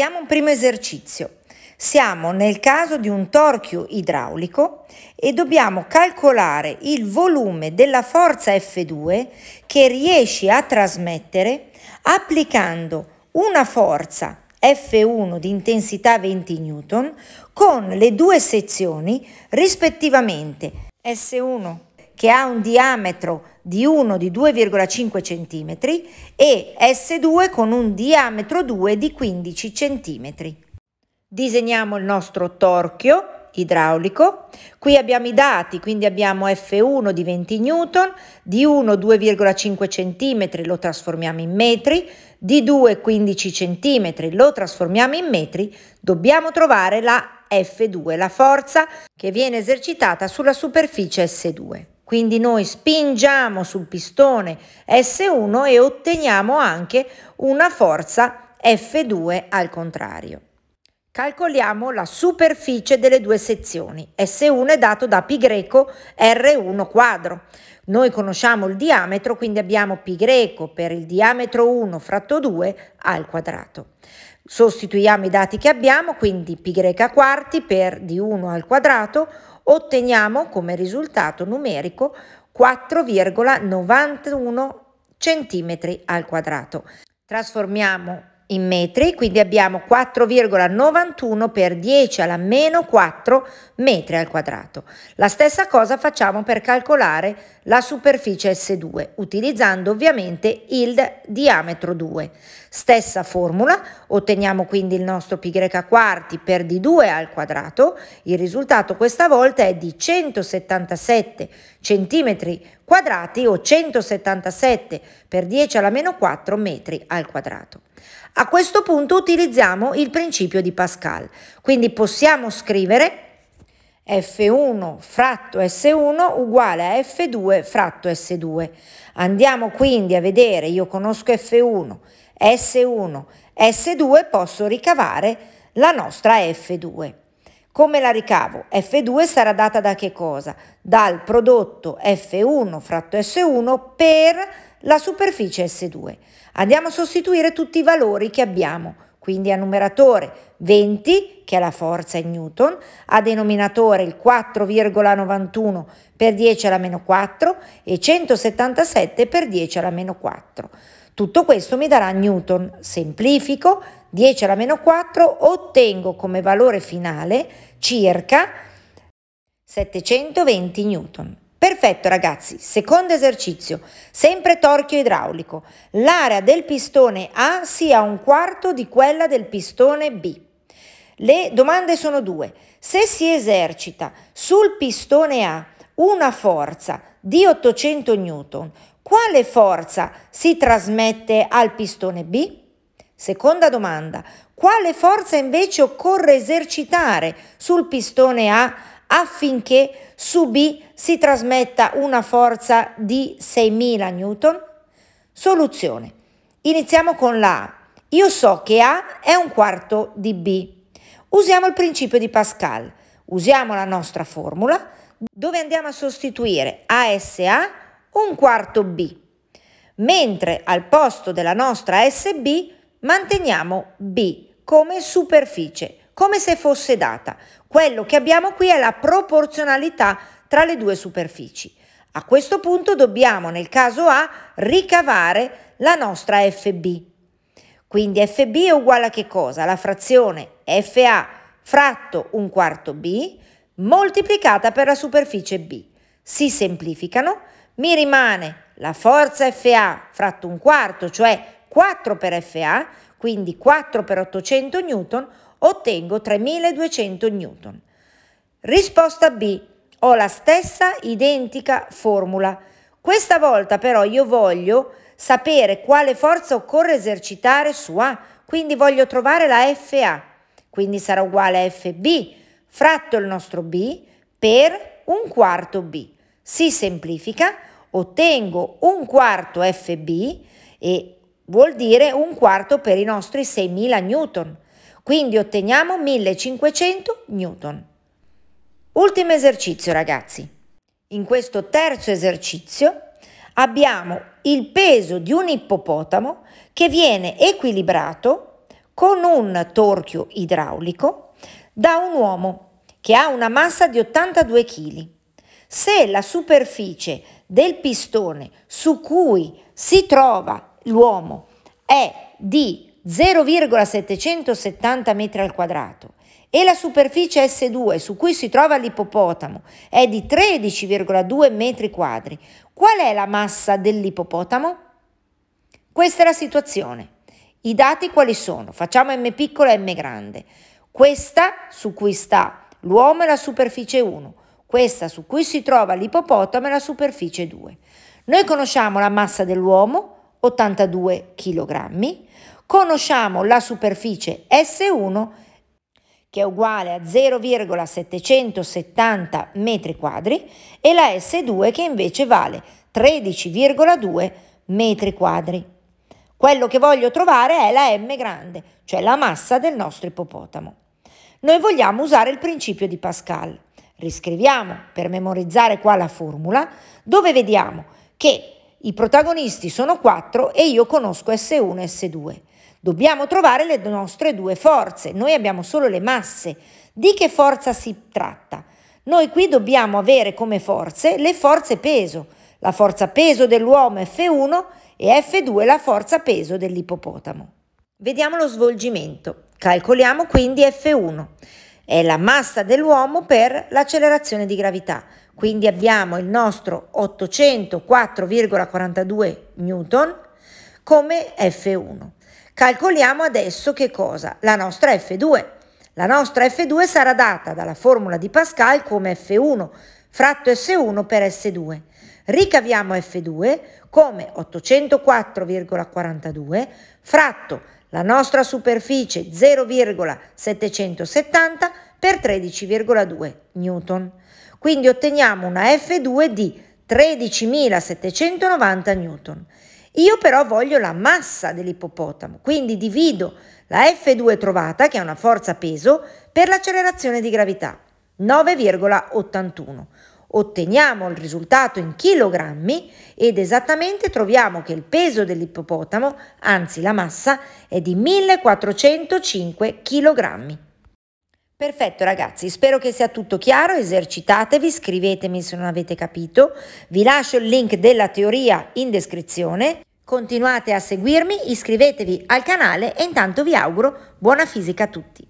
Vediamo un primo esercizio. Siamo nel caso di un torchio idraulico e dobbiamo calcolare il volume della forza F2 che riesci a trasmettere applicando una forza F1 di intensità 20 N con le due sezioni rispettivamente S1 che ha un diametro di 1 di 2,5 cm e S2 con un diametro 2 di 15 cm. Disegniamo il nostro torchio idraulico. Qui abbiamo i dati, quindi abbiamo F1 di 20 N, di 1 2,5 cm lo trasformiamo in metri, di 2 15 cm lo trasformiamo in metri, dobbiamo trovare la F2, la forza che viene esercitata sulla superficie S2. Quindi noi spingiamo sul pistone S1 e otteniamo anche una forza F2 al contrario. Calcoliamo la superficie delle due sezioni. S1 è dato da π R1 quadro. Noi conosciamo il diametro, quindi abbiamo π per il diametro 1 fratto 2 al quadrato. Sostituiamo i dati che abbiamo, quindi π quarti per di 1 al quadrato, otteniamo come risultato numerico 4,91 cm al quadrato. Trasformiamo in metri, quindi abbiamo 4,91 per 10 alla meno 4 metri al quadrato. La stessa cosa facciamo per calcolare la superficie S2, utilizzando ovviamente il diametro 2. Stessa formula, otteniamo quindi il nostro π quarti per di 2 al quadrato, il risultato questa volta è di 177 cm quadrati o 177 per 10 alla meno 4 metri al quadrato. A questo punto utilizziamo il principio di Pascal, quindi possiamo scrivere F1 fratto S1 uguale a F2 fratto S2. Andiamo quindi a vedere, io conosco F1, S1, S2, posso ricavare la nostra F2. Come la ricavo? F2 sarà data da che cosa? Dal prodotto F1 fratto S1 per la superficie S2. Andiamo a sostituire tutti i valori che abbiamo, quindi a numeratore 20, che è la forza in Newton, a denominatore il 4,91 per 10 alla meno 4 e 177 per 10 alla meno 4. Tutto questo mi darà Newton. Semplifico, 10 alla meno 4, ottengo come valore finale circa 720 newton. Perfetto ragazzi, secondo esercizio, sempre torchio idraulico. L'area del pistone A sia un quarto di quella del pistone B. Le domande sono due. Se si esercita sul pistone A una forza di 800 newton, quale forza si trasmette al pistone B? Seconda domanda, quale forza invece occorre esercitare sul pistone A affinché su B si trasmetta una forza di 6000 N? Soluzione. Iniziamo con la A. Io so che A è un quarto di B. Usiamo il principio di Pascal. Usiamo la nostra formula dove andiamo a sostituire ASA un quarto B, mentre al posto della nostra SB Manteniamo B come superficie, come se fosse data. Quello che abbiamo qui è la proporzionalità tra le due superfici. A questo punto dobbiamo nel caso A ricavare la nostra FB. Quindi FB è uguale a che cosa? La frazione FA fratto un quarto B moltiplicata per la superficie B. Si semplificano, mi rimane la forza FA fratto un quarto, cioè 4 per FA, quindi 4 per 800 Newton, ottengo 3200 Newton. Risposta B. Ho la stessa identica formula. Questa volta però io voglio sapere quale forza occorre esercitare su A, quindi voglio trovare la FA, quindi sarà uguale a FB fratto il nostro B per un quarto B. Si semplifica, ottengo un quarto FB e vuol dire un quarto per i nostri 6.000 newton, quindi otteniamo 1500 newton. Ultimo esercizio ragazzi. In questo terzo esercizio abbiamo il peso di un ippopotamo che viene equilibrato con un torchio idraulico da un uomo che ha una massa di 82 kg. Se la superficie del pistone su cui si trova l'uomo è di 0,770 metri al quadrato e la superficie S2 su cui si trova l'ippopotamo è di 13,2 metri quadri, qual è la massa dell'ippopotamo? Questa è la situazione. I dati quali sono? Facciamo m piccola e m grande. Questa su cui sta l'uomo è la superficie 1, questa su cui si trova l'ippopotamo è la superficie 2. Noi conosciamo la massa dell'uomo, 82 kg, conosciamo la superficie S1 che è uguale a 0,770 m quadri e la S2 che invece vale 13,2 m quadri. Quello che voglio trovare è la M grande, cioè la massa del nostro ippopotamo. Noi vogliamo usare il principio di Pascal. Riscriviamo per memorizzare qua la formula, dove vediamo che i protagonisti sono quattro e io conosco S1 e S2. Dobbiamo trovare le nostre due forze, noi abbiamo solo le masse. Di che forza si tratta? Noi qui dobbiamo avere come forze le forze peso, la forza peso dell'uomo F1 e F2 la forza peso dell'ippopotamo. Vediamo lo svolgimento. Calcoliamo quindi F1, è la massa dell'uomo per l'accelerazione di gravità. Quindi abbiamo il nostro 804,42 newton come F1. Calcoliamo adesso che cosa? La nostra F2. La nostra F2 sarà data dalla formula di Pascal come F1 fratto S1 per S2. Ricaviamo F2 come 804,42 fratto la nostra superficie 0,770 per 13,2 newton. Quindi otteniamo una F2 di 13.790 newton. Io però voglio la massa dell'ippopotamo, quindi divido la F2 trovata, che è una forza peso, per l'accelerazione di gravità, 9,81. Otteniamo il risultato in chilogrammi ed esattamente troviamo che il peso dell'ippopotamo, anzi la massa, è di 1405 chilogrammi. Perfetto ragazzi, spero che sia tutto chiaro, esercitatevi, scrivetemi se non avete capito, vi lascio il link della teoria in descrizione, continuate a seguirmi, iscrivetevi al canale e intanto vi auguro buona fisica a tutti.